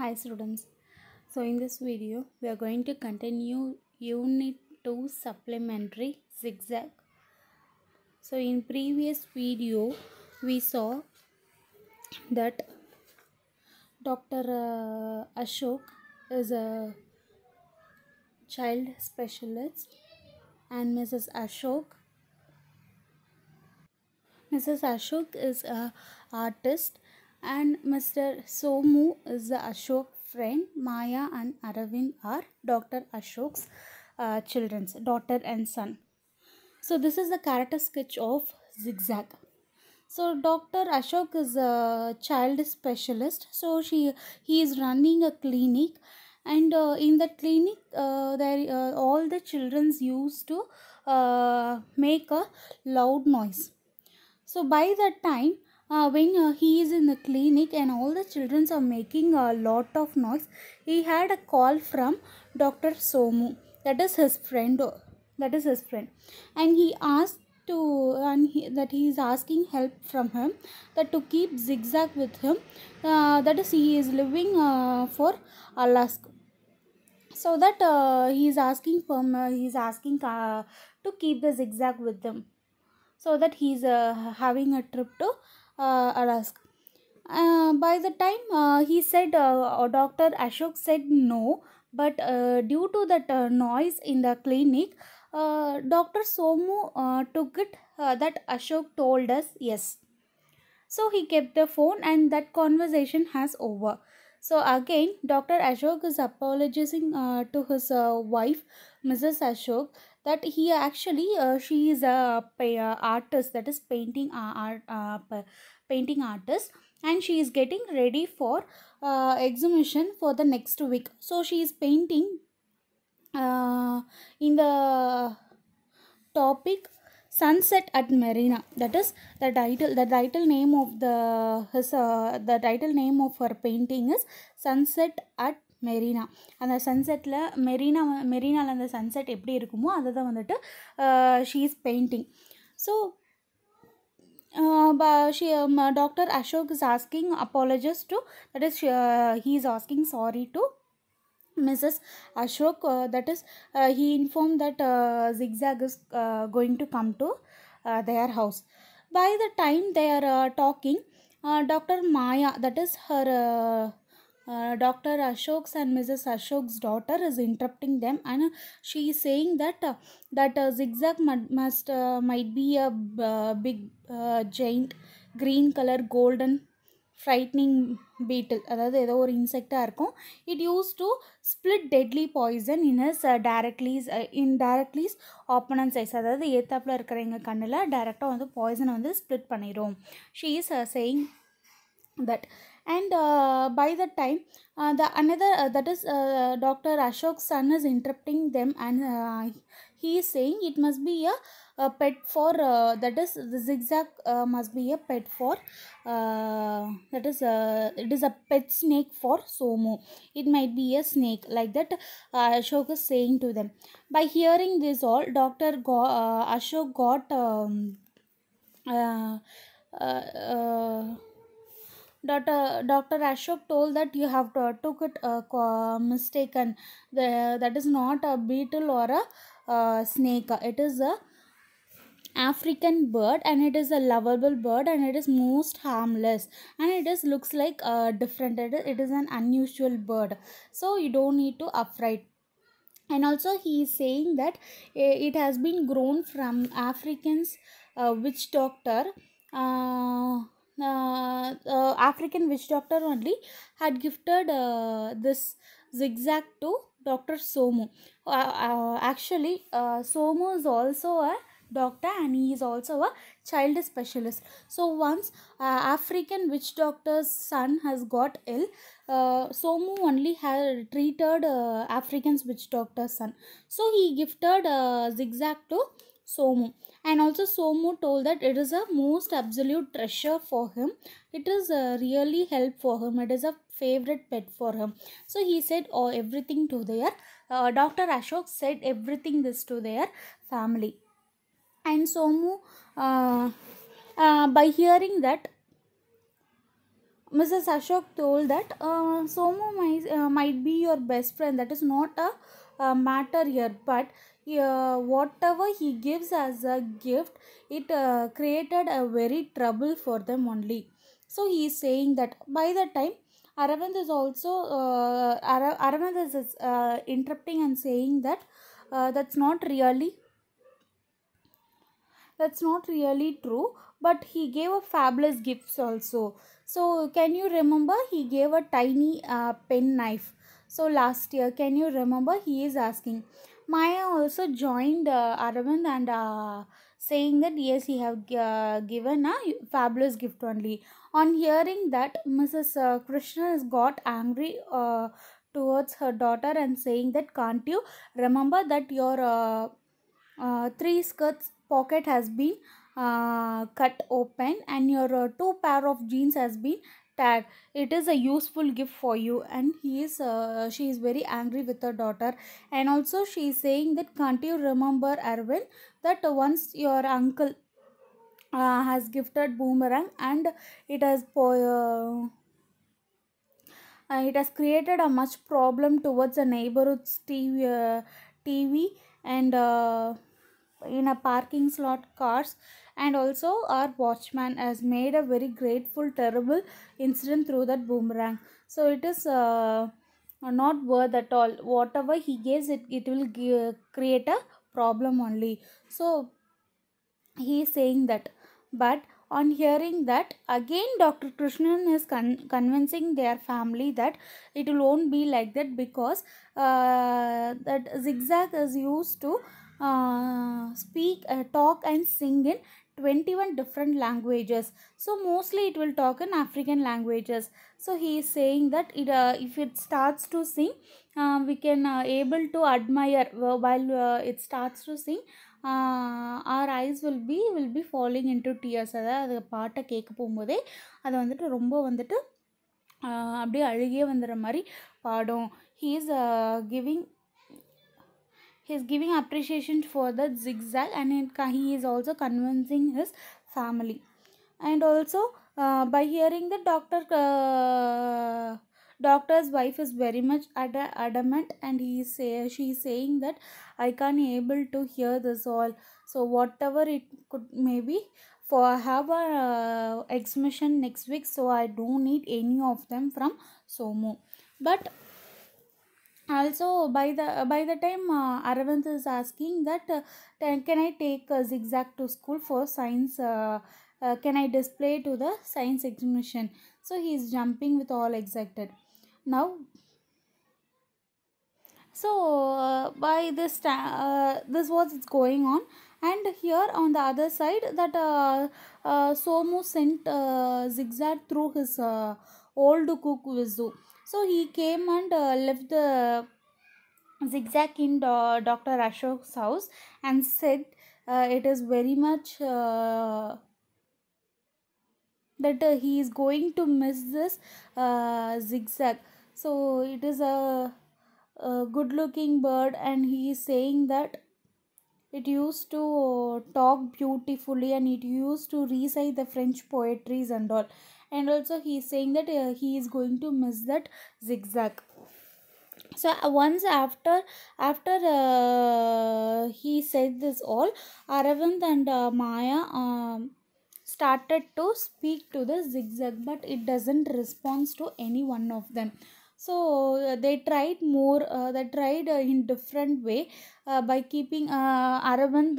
Hi students. So in this video we are going to continue unit 2 supplementary zigzag. So in previous video we saw that Dr. Uh, Ashok is a child specialist and Mrs. Ashok Mrs. Ashok is a artist and Mr. Somu is the Ashok friend. Maya and Aravind are Dr. Ashok's uh, children's daughter and son. So this is the character sketch of Zigzag. So Dr. Ashok is a child specialist. So she he is running a clinic and uh, in that clinic uh, there uh, all the childrens used to uh, make a loud noise. So by that time uh, when uh, he is in the clinic and all the children are making a lot of noise he had a call from dr somu that is his friend uh, that is his friend and he asked to and he, that he is asking help from him that to keep zigzag with him uh, that is he is living uh, for alaska so that uh, he is asking from uh, he is asking uh, to keep the zigzag with them so that he is uh, having a trip to uh, Arask. Uh, by the time uh, he said, Dr. Ashok said no, but due to that noise in the clinic, Dr. Somu took it that Ashok told us yes. So he kept the phone and that conversation has over. So again, Dr. Ashok is apologizing uh, to his uh, wife, Mrs. Ashok, that he actually uh, she is a, uh, artist that is painting uh, art uh, painting artist and she is getting ready for uh, exhibition for the next week so she is painting uh, in the topic sunset at marina that is the title the title name of the his, uh, the title name of her painting is sunset at Marina அந்த சன்செட்டில் மெரினா மெரினாவில் அந்த sunset எப்படி இருக்குமோ அதை தான் வந்துட்டு she's painting so she, um, Dr. Ashok is asking apologies to, that is, uh, he is asking sorry to Mrs. Ashok, that is, he informed that Zigzag is going to come to their house. By the time they are talking, Dr. Maya, that is her doctor Ashok's and Mrs Ashok's daughter is interrupting them and she is saying that that zigzag mud must might be a big giant green colour golden frightening beetle அதாவது ஏதோ ஒரு இன்செக்டாக இருக்கும் it use to split deadly poison in is directless in directless opponent size அதாவது ஏத்தாப்பில் இருக்கிற எங்கள் கண்ணில் டேரெக்டாக வந்து பாய்சனை வந்து ஸ்ப்ளிட் பண்ணிடும் she is saying that and uh, by the time uh, the another uh, that is Dr. Ashok's son is interrupting them and he is saying it must be a, a pet for uh, that is the zigzag uh, must be a pet for uh, that is uh, it is a pet snake for somo it might be a snake like that uh, ashok is saying to them by hearing this all dr Go uh, ashok got um, uh, uh, uh Dr. Dr. Ashok told that you have to, took it uh, mistaken. The, that is not a beetle or a uh, snake. It is a African bird and it is a lovable bird and it is most harmless and it is looks like uh, different. It is, it is an unusual bird. So you don't need to upright and also he is saying that eh, it has been grown from africans uh, witch doctor uh, uh, uh, African witch doctor only had gifted uh, this zigzag to Dr. Somo. Uh, uh, actually, uh, Somo is also a doctor and he is also a child specialist. So once African witch doctor's son has got ill, Somo only had treated African's witch doctor's son. So he gifted zigzag to Somu. And also Somu told that it is a most absolute treasure for him. It is a uh, really help for him. It is a favorite pet for him. So he said oh, everything to their, uh, Dr. Ashok said everything this to their family. And Somu, uh, uh, by hearing that, Mrs. Ashok told that uh, Somu might, uh, might be your best friend. That is not a, a matter here, but uh, whatever he gives as a gift it uh, created a very trouble for them only so he is saying that by the time Aravind is also uh, Ara- Aravind is uh, interrupting and saying that uh, that's not really that's not really true but he gave a fabulous gifts also so can you remember he gave a tiny uh, pen knife so last year can you remember he is asking Maya also joined uh, Aravind and uh, saying that yes, he have uh, given a fabulous gift only. On hearing that, Mrs. Uh, Krishna has got angry uh, towards her daughter and saying that can't you remember that your uh, three skirts pocket has been cut open and your two pair of jeans has been that it is a useful gift for you and he is uh, she is very angry with her daughter and also she is saying that can't you remember arvind that once your uncle uh, has gifted boomerang and it has uh, uh, it has created a much problem towards the neighborhood's tv, uh, TV and uh, in a parking slot cars and also our watchman has made a very grateful terrible incident through that boomerang so it is uh, not worth at all whatever he gives it it will give, create a problem only so he is saying that but on hearing that again dr krishnan is con convincing their family that it won't be like that because uh, that zigzag is used to uh, speak uh, talk and sing in 21 different languages so mostly it will talk in african languages so he is saying that it uh, if it starts to sing uh, we can uh, able to admire while uh, it starts to sing our eyes will be will be following into tears அதாவது அது பாட்டை கேட்க போகும்போதே அதை வந்துட்டு ரொம்ப வந்துட்டு uh, அப்படியே அழுகியே வந்துடுற மாதிரி பாடும் he is giving he is giving appreciation for the zigzag and he is also convincing his family. And also uh, by hearing the doctor uh, doctor's wife is very much ad adamant and he say she is saying that I can't able to hear this all. So whatever it could maybe for I have a uh, exhibition next week so I don't need any of them from Somo. But also by the by the time uh, Aravind is asking that uh, can I take zigzag to school for science uh, uh, can I display to the science examination so he is jumping with all excited now so uh, by this uh, this was going on and here on the other side that uh, uh, Somu sent uh, zigzag through his uh, old cook Vizu so he came and uh, left the zigzag in do Dr. Ashok's house and said uh, it is very much uh, that uh, he is going to miss this uh, zigzag. So it is a, a good looking bird and he is saying that it used to talk beautifully and it used to recite the French poetries and all and also he is saying that uh, he is going to miss that zigzag so uh, once after after uh, he said this all aravind and uh, maya um, started to speak to the zigzag but it doesn't respond to any one of them so uh, they tried more uh, they tried uh, in different way by keeping Aravind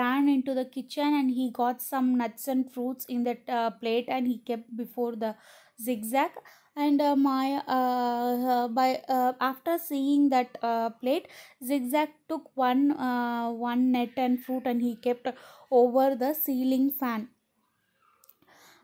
ran into the kitchen and he got some nuts and fruits in that plate and he kept before the zigzag and uh, Maya uh, by uh, after seeing that uh, plate zigzag took one uh, one net and fruit and he kept over the ceiling fan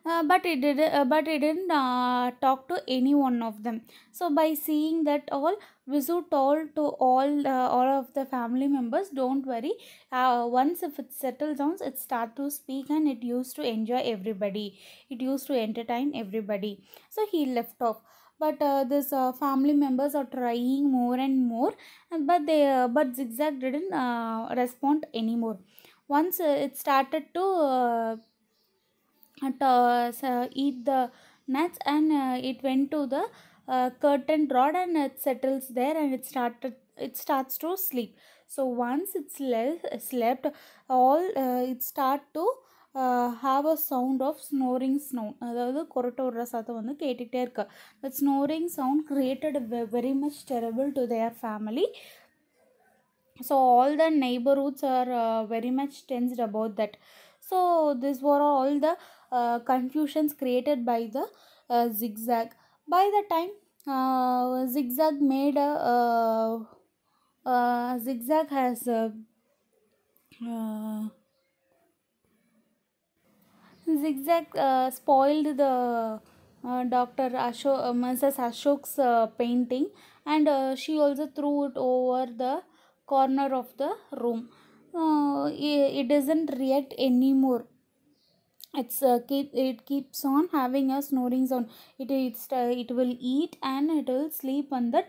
uh, but it did uh, but it didn't uh, talk to any one of them so by seeing that all Visu told to all uh, all of the family members don't worry uh, once if it settles down it start to speak and it used to enjoy everybody it used to entertain everybody so he left off but uh, this uh, family members are trying more and more but they uh, but zigzag didn't uh, respond anymore once it started to to, uh, uh, eat the nuts and uh, it went to the curtain rod and it settles there and it started it starts to sleep so once it slept all it start to have a sound of snoring sound the snoring sound created very much terrible to their family so all the neighborhoods are very much tensed about that so these were all the uh, confusions created by the uh, zigzag by the time uh, zigzag made a zigzag has zigzag uh, spoiled the uh, Dr. Ashok, uh, Mrs. Ashok's uh, painting and uh, she also threw it over the corner of the room. Uh, it, it doesn't react anymore it's uh, keep it keeps on having a snoring sound it it's uh, it will eat and it will sleep on that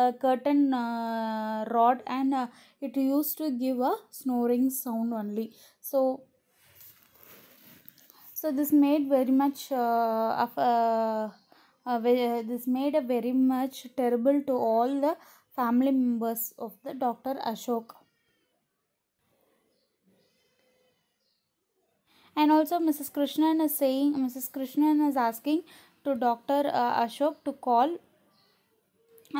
uh, curtain uh, rod and uh, it used to give a snoring sound only so so this made very much uh, of uh, uh, this made a very much terrible to all the family members of the doctor ashok and also mrs krishnan is saying mrs krishnan is asking to dr uh, ashok to call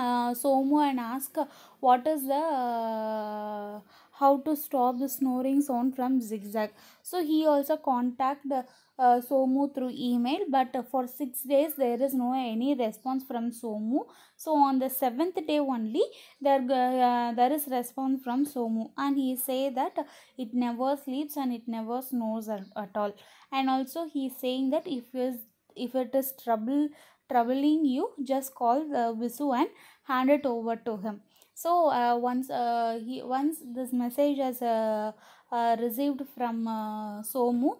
uh, somu and ask uh, what is the uh, how to stop the snoring sound from zigzag so he also contact the uh, uh, Somu through email but for 6 days there is no any response from Somu. So on the 7th day only there, uh, there is response from Somu and he say that it never sleeps and it never snores at, at all. And also he is saying that if is if it is trouble troubling you just call the uh, Visu and hand it over to him. So uh, once uh, he once this message is uh, uh, received from uh, Somu,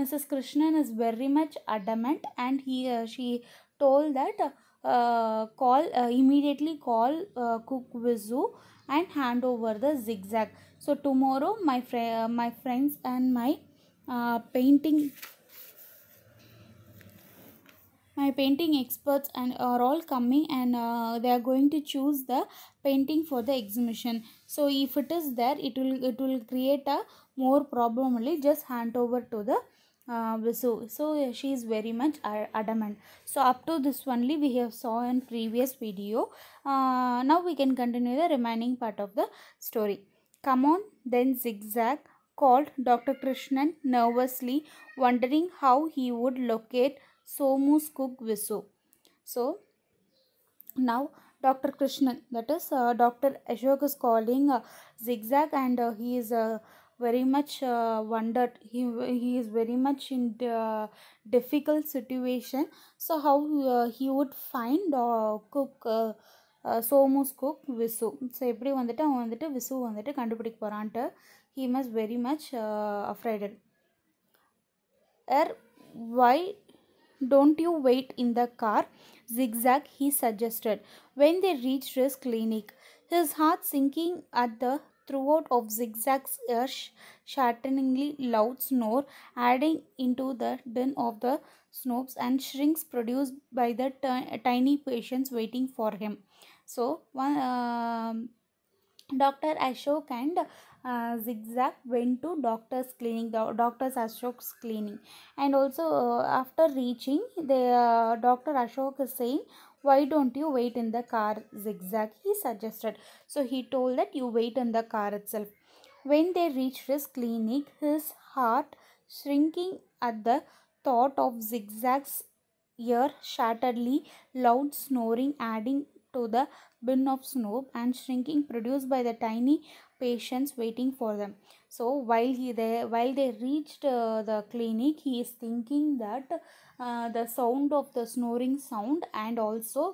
Mrs. Krishnan is very much adamant and he uh, she told that uh, call uh, immediately call uh, cook Vizu and hand over the zigzag. So tomorrow my fr uh, my friends and my uh, painting my painting experts and are all coming and uh, they are going to choose the painting for the exhibition so if it is there it will it will create a more problem only just hand over to the uh, so so she is very much adamant so up to this only we have saw in previous video uh, now we can continue the remaining part of the story come on then zigzag called dr krishnan nervously wondering how he would locate somu's cook visu so now dr krishnan that is uh, dr ashok is calling uh, zigzag and uh, he is uh, very much uh, wondered he he is very much in the uh, difficult situation so how uh, he would find or uh, cook uh, Somu's uh, cook Visu so எப்படி வந்துட்டு அவன் வந்துட்டு விசு வந்துட்டு கண்டுபிடிக்க போகிறான்ட்டு he must very much afraid. Er, why Don't you wait in the car? Zigzag, he suggested when they reached his clinic, his heart sinking at the throughout of zigzags a shatteringly loud snore adding into the din of the snopes and shrinks produced by the tiny patients waiting for him so one uh, um, Dr. Ashok and uh, Zigzag went to doctor's cleaning. the doctor's Ashok's cleaning, and also uh, after reaching, the uh, Dr. Ashok is saying, why don't you wait in the car zigzag? He suggested. So he told that you wait in the car itself. When they reached his clinic, his heart shrinking at the thought of zigzag's ear shatteredly loud snoring adding to the bin of snow and shrinking produced by the tiny patients waiting for them so while he they while they reached uh, the clinic he is thinking that uh, the sound of the snoring sound and also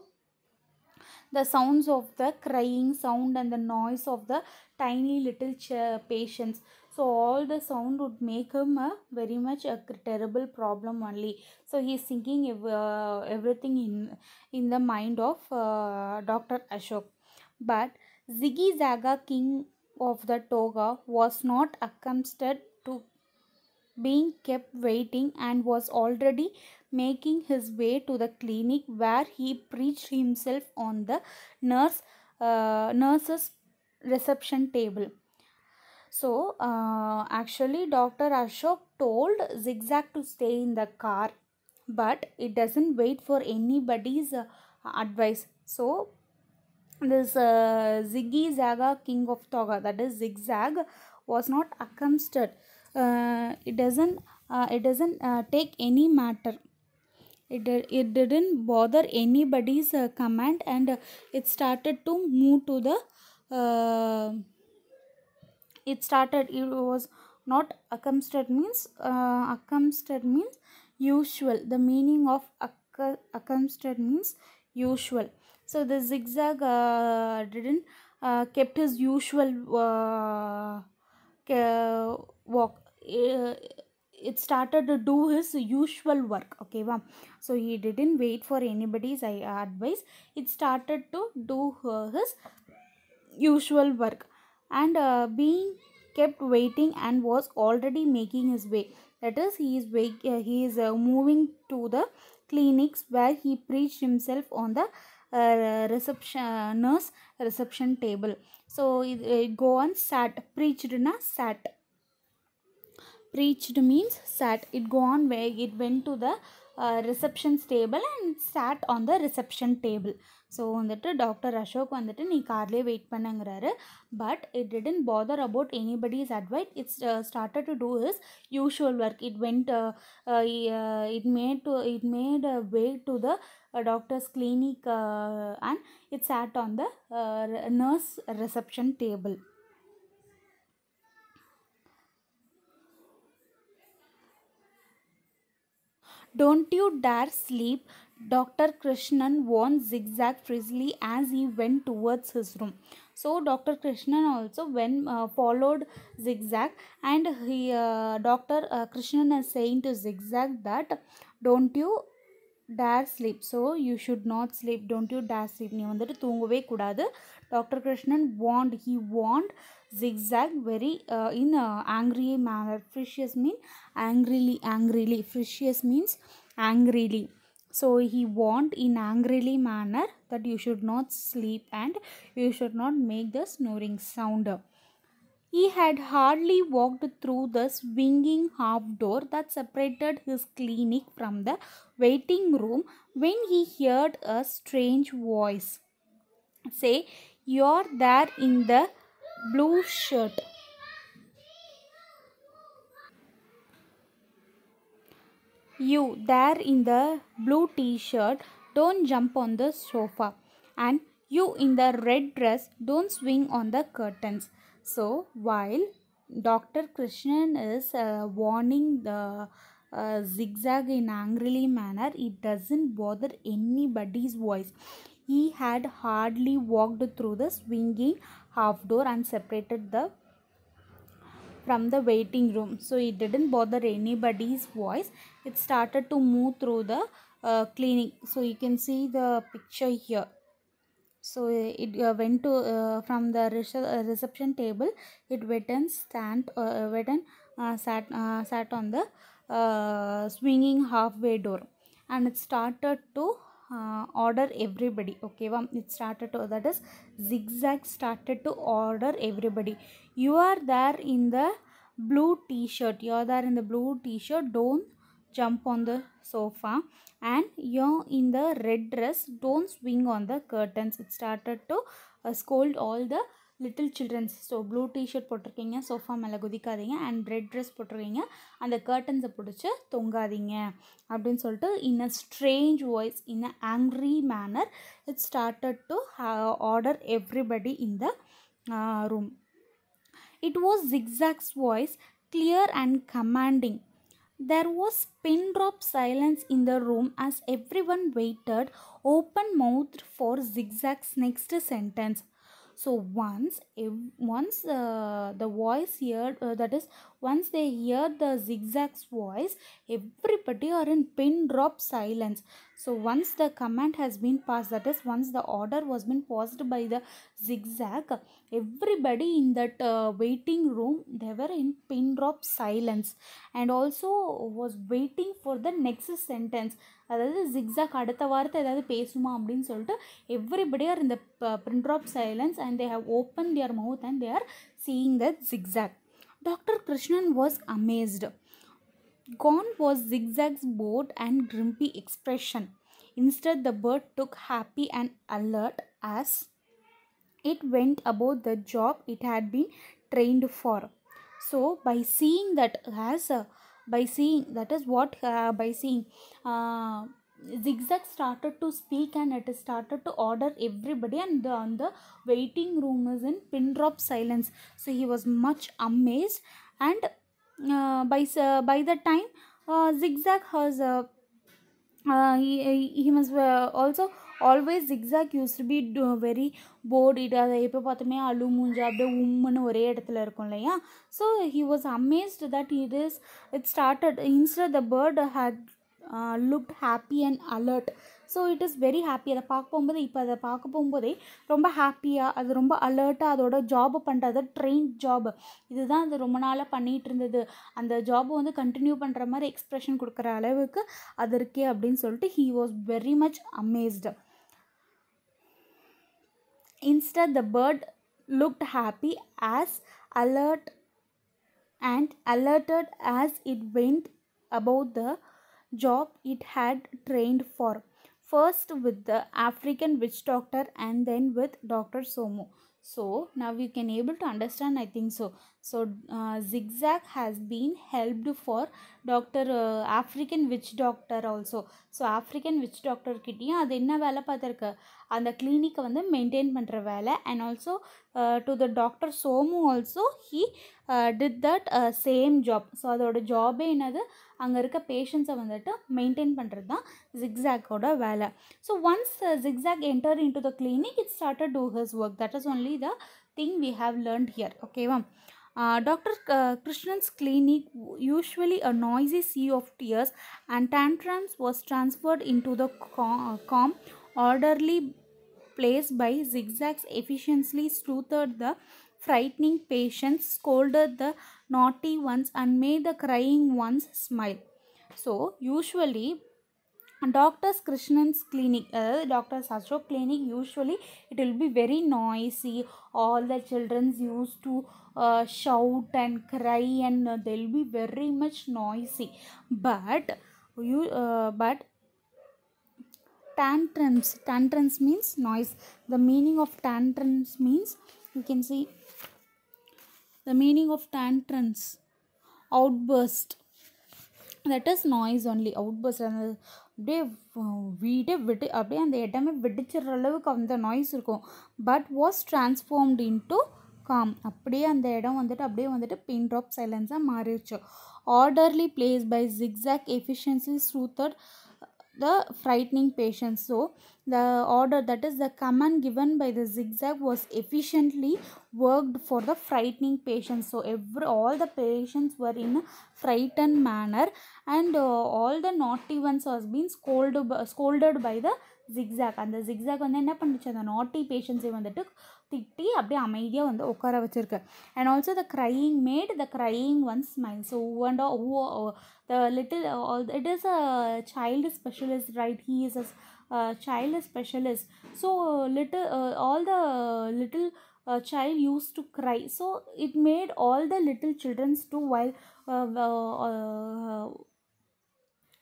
the sounds of the crying sound and the noise of the tiny little ch- patients so all the sound would make him a very much a terrible problem only so he is thinking ev- uh, everything in in the mind of uh, dr ashok but ziggy zaga king of the toga was not accustomed to being kept waiting and was already making his way to the clinic where he preached himself on the nurse uh, nurse's reception table so uh, actually dr ashok told zigzag to stay in the car but it doesn't wait for anybody's uh, advice so this uh, Ziggy Zaga king of Toga that is zigzag was not accustomed uh, it doesn't uh, it doesn't uh, take any matter it, it didn't bother anybody's uh, command and uh, it started to move to the uh, it started it was not accustomed means uh, accustomed means usual the meaning of accustomed means usual so the zigzag uh, didn't uh, kept his usual uh, walk uh, it started to do his usual work okay wow. so he didn't wait for anybody's uh, advice it started to do uh, his usual work and being kept waiting and was already making his way that is he is wake, he is moving to the clinics where he preached himself on the receptionist's reception table so ಇದು go on sat ಪ್ರೀಚ್ಡ್ನ sat preached means sat it go on where it went to the uh, receptions table and sat on the reception table so வந்துட்டு doctor Ashok வந்துட்டு நீ கார்லேயே wait பண்ணுங்கிறாரு but it didn't bother about anybody's advice it's started to do is usual work it went it made to it made way to the a doctor's clinic uh, and it sat on the uh, nurse reception table Don't you dare sleep, Dr. Krishnan warned Zigzag Frizzly as he went towards his room. So Dr. Krishnan also when uh, followed Zigzag and he uh, Dr. Uh, Krishnan is saying to Zigzag that don't you sleep so you should not sleep don't you dare sleep நீ வந்துட்டு தூங்கவே கூடாது Doctor Krishnan warned. He warned zigzag very uh, in a angry manner frisius mean angrily angrily frisius means angrily so he warned in angrily manner that you should not sleep and you should not make the snoring sound he had hardly walked through the swinging half door that separated his clinic from the waiting room when he heard a strange voice say, You're there in the blue shirt. You there in the blue t shirt, don't jump on the sofa. And you in the red dress, don't swing on the curtains. So while Dr. Krishnan is uh, warning the uh, zigzag in angrily manner, it doesn't bother anybody's voice. He had hardly walked through the swinging half door and separated the from the waiting room. So it didn't bother anybody's voice. It started to move through the uh, clinic. So you can see the picture here. So it uh, went to uh, from the uh, reception table. It went and stand went and sat sat on the swinging halfway door, and it started to uh, order everybody okay well, it started to that is zigzag started to order everybody you are there in the blue t-shirt you are there in the blue t-shirt don't jump on the sofa and you in the red dress don't swing on the curtains it started to uh, scold all the little children's so blue t-shirt போட்டிருக்கீங்க sofa மேலே குதிக்காதீங்க and red dress போட்டிருக்கீங்க அந்த கர்ட்டன்ஸை பிடிச்சி தொங்காதீங்க அப்படின்னு சொல்லிட்டு in a strange voice in a angry manner it started to order everybody in the room it was zigzag's voice clear and commanding There was pin drop silence in the room as everyone waited open mouthed for Zigzag's next sentence. So once, once uh, the voice heard uh, that is once they hear the zigzag's voice, everybody are in pin drop silence. So once the command has been passed, that is once the order was been passed by the zigzag, everybody in that uh, waiting room, they were in pin drop silence and also was waiting for the next sentence. அதாவது zigzag அடுத்த வார்த்தை ஏதாவது பேசுமா அப்படின்னு Everybody are in the uh, pin drop silence and they have opened their mouth and they are seeing the zigzag. Dr. Krishnan was amazed. Gone was Zigzag's bored and grumpy expression. Instead, the bird took happy and alert as it went about the job it had been trained for. So, by seeing that as uh, by seeing that is what uh, by seeing uh, zigzag started to speak and it started to order everybody and the, and the waiting room is in pin drop silence so he was much amazed and uh, by uh, by the time uh, zigzag has uh, uh, he, he must uh, also always zigzag use to be very bored it அதை எப்போ பார்த்துமே அலு மூஞ்சா அப்படியே உம்முன்னு ஒரே இடத்துல இருக்கும் இல்லையா so he was amazed that it is it started instead the bird had looked happy and alert so it is very happy அதை பார்க்க போகும்போது இப்போ அதை பார்க்க போகும்போதே ரொம்ப ஹாப்பியாக அது ரொம்ப அலர்ட்டாக அதோட ஜாபை பண்ணுறது ட்ரெயின் ஜாப் இதுதான் அது ரொம்ப நாளாக பண்ணிகிட்டு இருந்தது அந்த ஜாபை வந்து கண்டினியூ பண்ணுற மாதிரி எக்ஸ்ப்ரெஷன் கொடுக்குற அளவுக்கு அது இருக்கே அப்படின்னு சொல்லிட்டு he was very much amazed instead the bird looked happy as alert and alerted as it went about the job it had trained for, first with the African witch doctor and then with Dr. Somo. So, now we can able to understand I think so. So uh, zigzag has been helped for doctor African witch doctor also so African witch டாக்டர்கிட்டையும் அது என்ன வேலை பார்த்துருக்கு அந்த கிளினிக்கை வந்து maintain பண்ணுற வேலை and also to the doctor Somu also he did that same job so அதோட ஜாபே என்னது அங்கே இருக்க பேஷண்ட்ஸை வந்துட்டு மெயின்டைன் பண்ணுறது தான் ஜிக்ஸாக்கோட வேலை so once zigzag enter in to the clinic it started to hers work that is only the thing we have learnt here ஓகேவா Uh, Dr. Uh, Krishnan's clinic, usually a noisy sea of tears and tantrums, was transferred into the calm, uh, calm orderly place by zigzags efficiently soothed the frightening patients, scolded the naughty ones and made the crying ones smile. So, usually doctors krishnan's clinic uh, doctors ashok clinic usually it will be very noisy all the children's used to uh, shout and cry and uh, they'll be very much noisy but you uh, but tantrums tantrums means noise the meaning of tantrums means you can see the meaning of tantrums outburst that is noise only out பஸ்ஸில் அந்த அப்படியே வீடே விட்டு அப்படியே அந்த இடமே வெடிச்சிடுற அளவுக்கு அந்த நாய்ஸ் இருக்கும் but was transformed into calm அப்படியே அந்த இடம் வந்துட்டு அப்படியே வந்துட்டு பின் ட்ராப் சைலன்ஸாக மாறிடுச்சு orderly place by zigzag efficiency that the frightening patients. So, the order that is the command given by the zigzag was efficiently worked for the frightening patients. So, every all the patients were in a frightened manner and uh, all the naughty ones was been scolded, scolded by the zigzag. And the zigzag and then பண்ணுச்சு அந்த naughty patients took திட்டி அப்படியே அமைதியாக வந்து உட்கார வச்சுருக்கு and also the crying made the crying one smile so and oh the little it is a child specialist right he is a child specialist so little all the little uh, child used to cry so it made all the little children to while uh, uh, uh,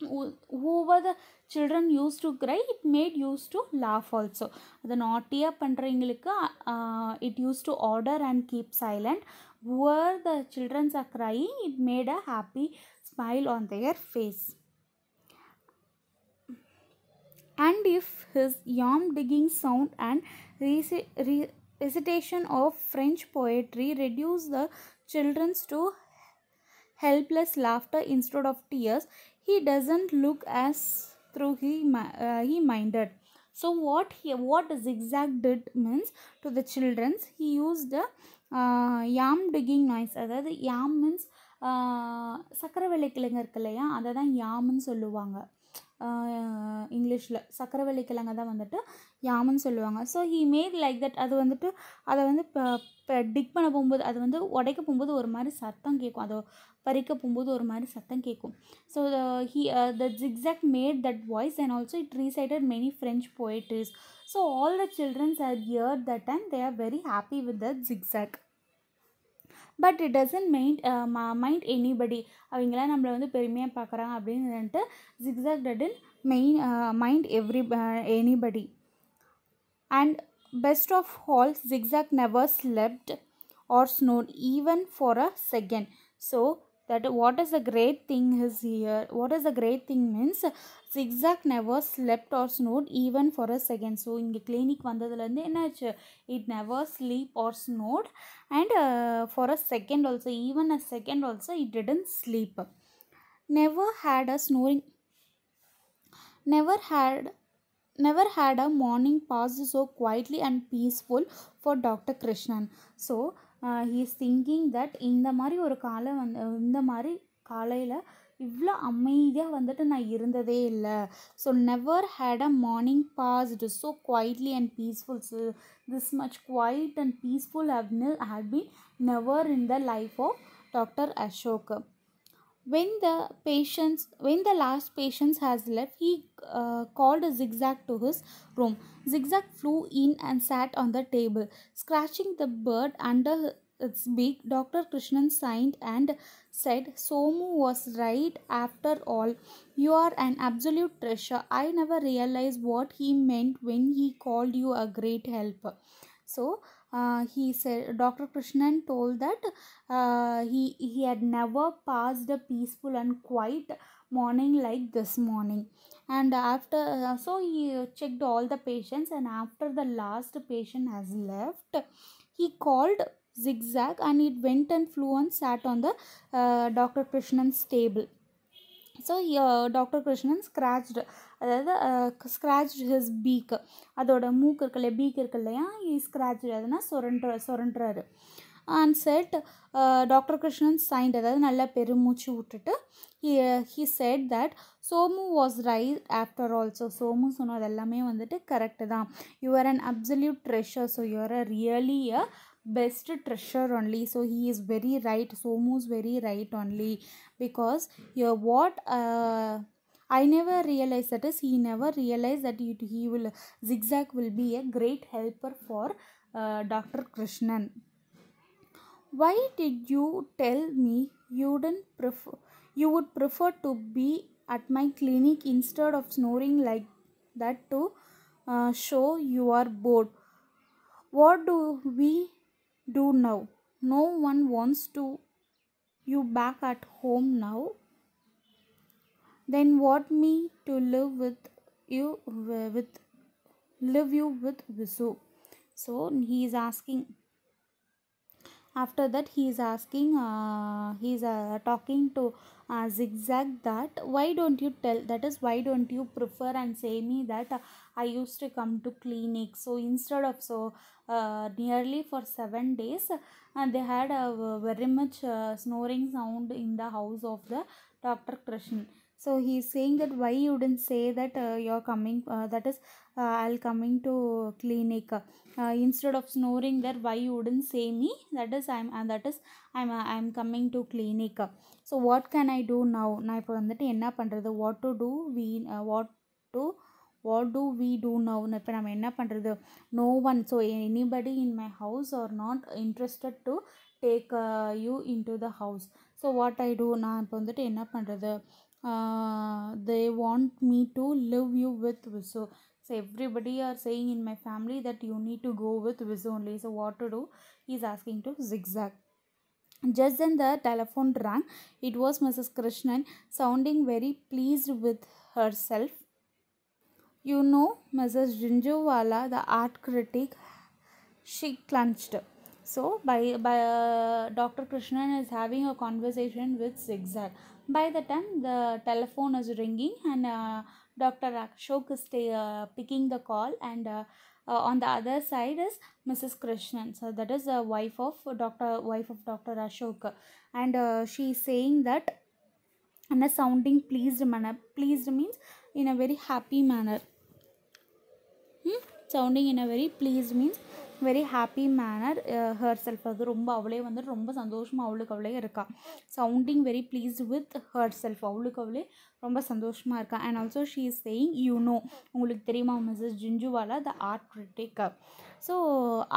who were the children used to cry it made used to laugh also அது நாட்டியாக பண்ணுறவங்களுக்கு it used to order and keep silent where the children are crying it made a happy smile on their face and if his yam digging sound and recitation of french poetry reduced the childrens to helpless laughter instead of tears he doesn't look as through he, uh, he minded so what he what zigzag did means to the childrens he used a uh, yam digging noise அதாவது yam means சக்கரை விளக்கிழங்கு இருக்கு இல்லையா அதை தான் யாம்னு சொல்லுவாங்க இங்கிலீஷில் சக்கரவள்ளி கிழங்க தான் வந்துட்டு யாமன்னு சொல்லுவாங்க so he made like that அது வந்துட்டு அதை வந்து இப்போ டிக் பண்ண போகும்போது அது வந்து உடைக்க போகும்போது ஒரு மாதிரி சத்தம் கேட்கும் அதை பறிக்க போகும்போது ஒரு மாதிரி சத்தம் கேட்கும் so he the zigzag made that voice and also it recited many French poetries so all the children's are hear that and they are very happy with the zigzag but it doesn't mind mind anybody அவங்களாம் நம்மளை வந்து பெருமையாக பார்க்குறாங்க அப்படின்னுட்டு zigzag டடில் main mind every anybody and best of all zigzag never slept or snored even for a second so that what is the great thing is here what is the great thing means zigzag never slept or snored even for a second so in the clinic வந்ததுலேருந்து என்னாச்சு it never sleep or snored and uh, for a second also even a second also it didn't sleep never had a snoring never had never had a morning passed so quietly and peaceful for Dr. Krishnan. So, he is thinking that இந்த மாதிரி ஒரு காலம் வந்து இந்த மாதிரி காலையில் இவ்வளோ அமைதியாக வந்துட்டு நான் இருந்ததே இல்லை so never had a morning passed so quietly and peaceful so this much quiet and peaceful how had been never in the life of doctor Ashok when the patients when the last patient has left he uh, called zigzag to his room zigzag flew in and sat on the table scratching the bird under its beak dr krishnan signed and said somu was right after all you are an absolute treasure i never realized what he meant when he called you a great helper so uh, he said Dr. Krishnan told that uh, he he had never passed a peaceful and quiet morning like this morning and after uh, so he checked all the patients and after the last patient has left he called zigzag and it went and flew and sat on the uh, dr krishnan's table so uh, dr krishnan scratched அதாவது scratch his beak அதோட மூக்கு இல்லையா beak இருக்கு இல்லையா scratch அதுனா சுரண்ட சுரண்டுறாரு and said doctor Krishnan sighed அதாவது நல்லா பெருமூச்சு விட்டுட்டு he he said that Somu was right after also Somu சொன்னது எல்லாமே வந்துட்டு கரெக்டு தான் you are an absolute treasure so you are a really a best treasure only so he is very right Somu is very right only because you what I never realized that is he never realized that he, he will zigzag will be a great helper for uh, Dr. Krishnan. Why did you tell me you didn't prefer you would prefer to be at my clinic instead of snoring like that to uh, show you are bored? What do we do now? No one wants to you back at home now then what me to live with you with live you with Visu. So he is asking. After that, he is asking. Uh, he is uh, talking to uh, Zigzag that why don't you tell? That is why don't you prefer and say me that uh, I used to come to clinic. So instead of so uh, nearly for seven days, and uh, they had a uh, very much uh, snoring sound in the house of the Doctor Krishnan so he is saying that why you didn't say that uh, you're coming uh, that is uh, i'll coming to clinic uh, instead of snoring there why you wouldn't say me that is i'm and uh, that is i'm uh, i'm coming to clinic so what can i do now நான் இப்போ வந்துட்டு what to do we what to what do we do now? Do I am நம்ம என்ன பண்ணுறது no No one so anybody in my house or not interested to take you into the house. So what I do நான் இப்போ வந்துட்டு என்ன பண்ணுறது they want me to leave you with Visu so everybody are saying in my family that you need to go with Visu only so what to do asking asking to zigzag Just then the telephone rang. It was Mrs. Krishnan, sounding very pleased with herself. You know, Mrs. Jinjuwala, the art critic, she clenched. So, by, by uh, Dr. Krishnan is having a conversation with Zigzag. By the time the telephone is ringing and uh, Dr. Akshok is uh, picking the call and uh, uh, on the other side is Mrs. Krishnan. So, that is the wife of Dr. wife of Dr. Ashok and uh, she is saying that in a sounding pleased manner. Pleased means in a very happy manner. Hmm? Sounding in a very pleased means very happy manner herself அது ரொம்ப அவளே வந்துட்டு ரொம்ப சந்தோஷமாக அவளுக்கு அவளே இருக்கா sounding very please with herself அவளுக்கு அவளே ரொம்ப சந்தோஷமாக இருக்கா and also she is saying you know உங்களுக்கு தெரியுமா Mrs Jinjuwala the art critic so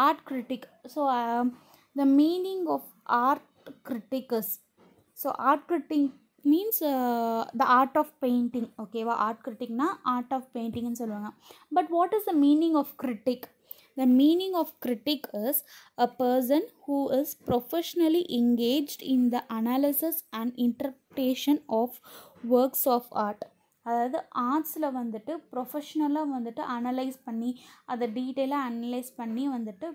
art critic so the meaning of art critics so art critic means the art of painting ஓகேவா art கிரிட்டிக்னா art of பெயிண்டிங்னு சொல்லுவாங்க but what is the meaning of critic The meaning of critic is a person who is professionally engaged in the analysis and interpretation of works of art. அதாவது ஆர்ட்ஸில் வந்துட்டு ப்ரொஃபஷ்னலாக வந்துட்டு analyse பண்ணி அதை டீட்டெயிலாக analyse பண்ணி வந்துட்டு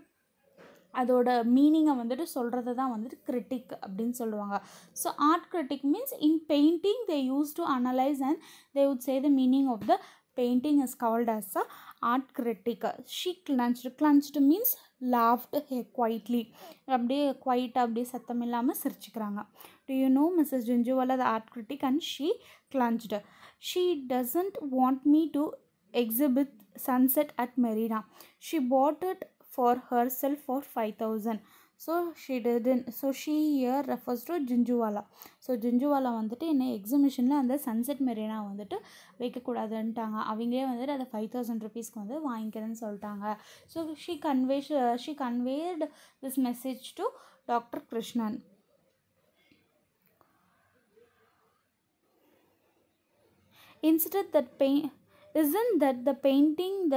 அதோட மீனிங்கை வந்துட்டு சொல்கிறது தான் வந்துட்டு கிரிட்டிக் அப்படின்னு சொல்லுவாங்க so art critic means in painting they use to analyse and they would say the meaning of the painting is called as a art critic she clenched clenched means laughed eh, quietly அப்படியே quiet அப்படியே சத்தம் இல்லாம சிரிச்சுக்கறாங்க do you know mrs jinjuwala the art critic and she clenched she doesn't want me to exhibit sunset at marina she bought it for herself for 5000 so she then so she hear refers to Jinjuwala so Jinjuwala வந்துட்டு என்ன எக்ஸிபிஷனில் அந்த sunset Marina வந்துட்டு வைக்கக்கூடாதுன்ட்டாங்க அவங்களே வந்துட்டு அதை five thousand ருபீஸ்க்கு வந்து வாங்கிக்கிறேன்னு சொல்லிட்டாங்க so she convey she conveyed this message to doctor Krishnan that paint is in that the painting the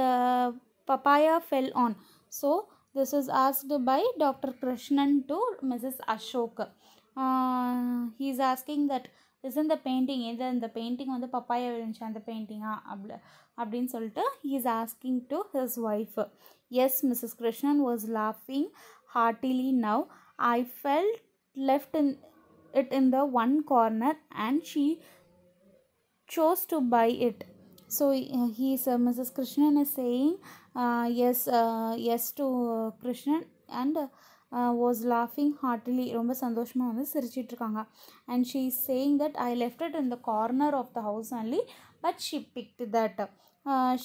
papaya fell on so this was asked by dr krishnan to mrs ashok uh, he is asking that isn't the painting either in the painting on the papaya and the painting abdin solta he is asking to his wife yes mrs krishnan was laughing heartily now i felt left in it in the one corner and she chose to buy it so he mrs krishnan is saying yes yes to Krishnan and was லாஃபிங் heartily ரொம்ப சந்தோஷமாக வந்து சிரிச்சிட்ருக்காங்க and she is saying that I left it in the corner of the house only but she picked that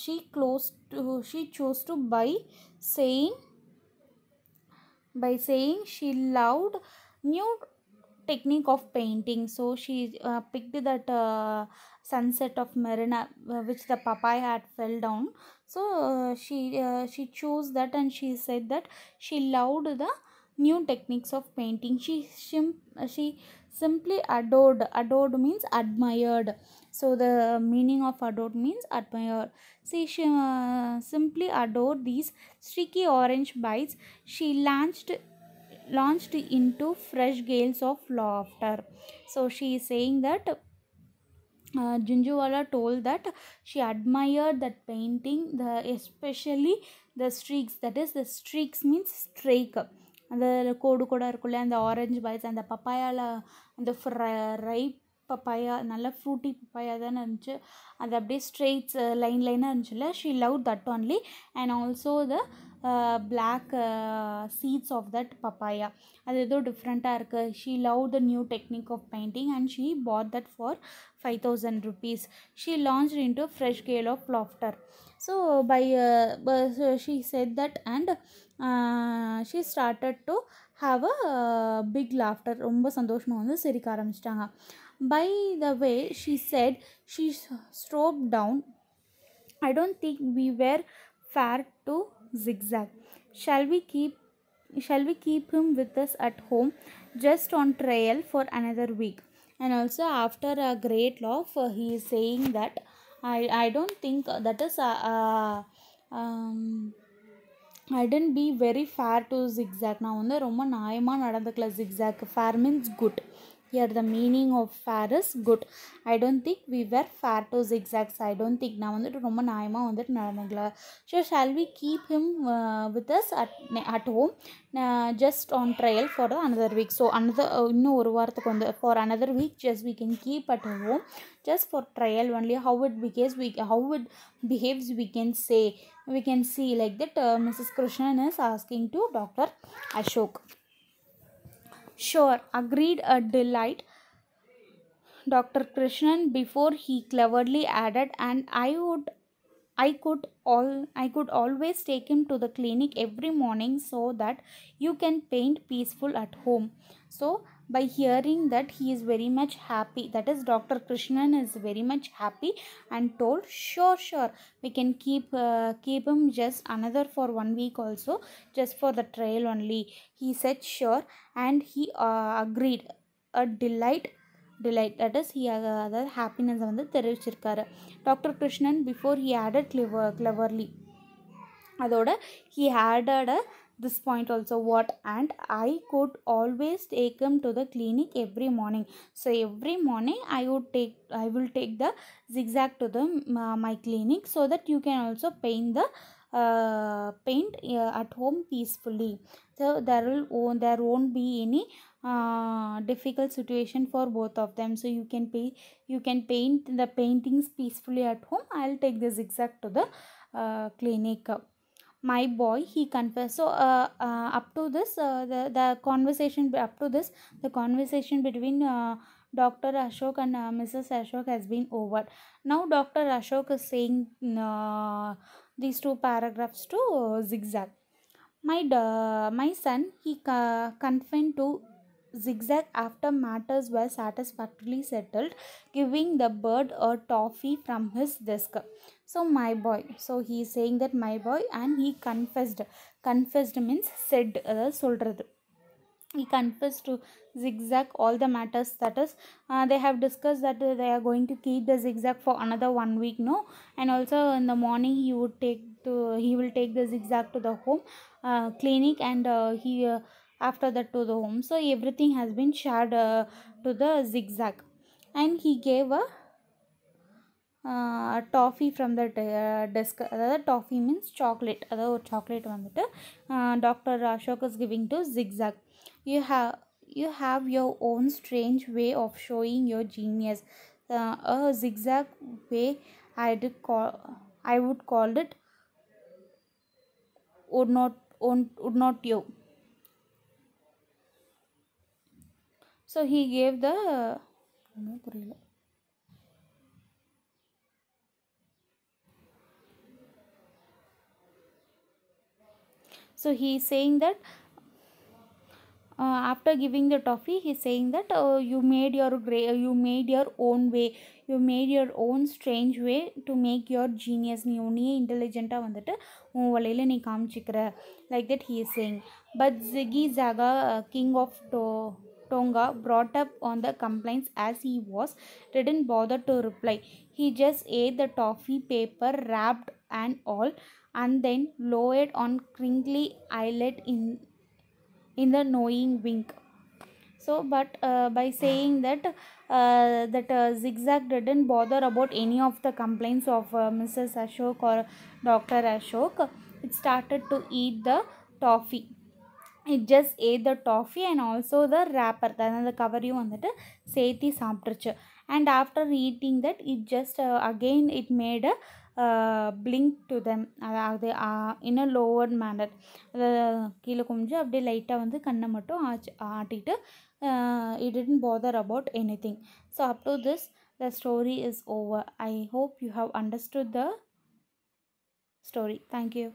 she close to she chose to buy saying buy saying she loved new technique of painting so she uh, picked that uh, sunset of marina which the papaya had fell down so uh, she uh, she chose that and she said that she loved the new techniques of painting she shim, uh, she simply adored adored means admired so the meaning of adored means admire see she uh, simply adored these streaky orange bites she launched launched into fresh gales of laughter so she is saying that uh, told that that she that painting the especially the streaks that is the streaks means means அந்த கோடு கூட இருக்குல்ல அந்த orange boys அந்த பப்பாயாவில் அந்த ripe papaya நல்ல fruity papaya தானே இருந்துச்சு அது அப்படியே ஸ்ட்ரெயிட்ஸ் லைன் லைனாக இருந்துச்சுல்ல she love that only and also the black seeds of that papaya அது ஏதோ டிஃப்ரெண்ட்டாக இருக்குது she love the new technique of painting and she bought that for five thousand rupees she launch in to fresh gale of laughter so by she said that and she started to have a big laughter ரொம்ப சந்தோஷமாக வந்து சிரிக்க ஆரம்பிச்சிட்டாங்க by the way she said she strode down I don't think we were Far to zigzag. Shall we keep shall we keep him with us at home just on trial for another week and also after a great laugh uh, he is saying that i i don't think that is a, uh, a uh, um, I tend be very fair to Roman, I am on நியாயமாக நடந்துக்கல zigzag. Fair means good here the meaning of fair is good i don't think we were fair to zigzags i don't think Now, na vandu romba nayama vandu nadanagla so shall we keep him uh, with us at, at home just on trial for another week so another inno oru varathukku vandu for another week just we can keep at home just for trial only how it behaves we how it behaves we can say we can see like that uh, mrs krishnan is asking to dr ashok Sure, agreed a delight. Dr. Krishnan before he cleverly added and I would I could all I could always take him to the clinic every morning so that you can paint peaceful at home. So by hearing that he is very much happy that is dr krishnan is very much happy and told sure sure we can keep uh, keep him just another for one week also just for the trial only he said sure and he uh, agreed a delight delight that is he uh, happiness வந்து தெரிவிச்சிருக்காரு Doctor Krishnan before he added clever cleverly அதோட he had a this point also what and i could always take him to the clinic every morning so every morning i would take i will take the zigzag to the uh, my clinic so that you can also paint the uh, paint uh, at home peacefully so there will oh, there won't be any uh, difficult situation for both of them so you can pay you can paint the paintings peacefully at home i'll take the zigzag to the uh, clinic my boy he confessed so uh, uh, up to this uh, the, the conversation up to this the conversation between uh, dr ashok and uh, mrs ashok has been over now dr ashok is saying uh, these two paragraphs to zigzag my uh, my son he uh, confessed to zigzag after matters were satisfactorily settled, giving the bird a toffee from his desk. So, my boy. So, he is saying that my boy and he confessed. Confessed means said, uh, soldier. He confessed to zigzag all the matters that is uh, they have discussed that they are going to keep the zigzag for another one week no and also in the morning he would take to he will take the zigzag to the home uh, clinic and uh, he uh, after that to the home so everything has been shared uh, to the zigzag and he gave a uh, toffee from the uh, desk uh, toffee means chocolate other uh, chocolate one uh, dr Rashok is giving to zigzag you have you have your own strange way of showing your genius uh, a zigzag way i'd call i would call it would not would not you So he gave the So he is saying that uh, after giving the toffee, he is saying that uh, you made your gra- uh, you made your own way, you made your own strange way to make your genius. நீ உன்னையே இன்டெலிஜென்ட்டாக வந்துட்டு உன் வழியில் நீ காமிச்சிக்கிற like that he is saying but zigzag king of டோ Tonga brought up on the complaints as he was didn't bother to reply. He just ate the toffee paper wrapped and all and then lowered on crinkly eyelid in in the knowing wink. So, but uh, by saying that uh, that uh, zigzag didn't bother about any of the complaints of uh, Mrs. Ashok or Dr. Ashok, it started to eat the toffee it just ate the toffee and also the wrapper then the cover you want vandu seethi saapturuchu and after eating that it just uh, again it made a uh, blink to them adhaavad uh, in a lower manner The keela konja apdi light ah vandu kanna mattum aatittu it didn't bother about anything so up to this the story is over i hope you have understood the story thank you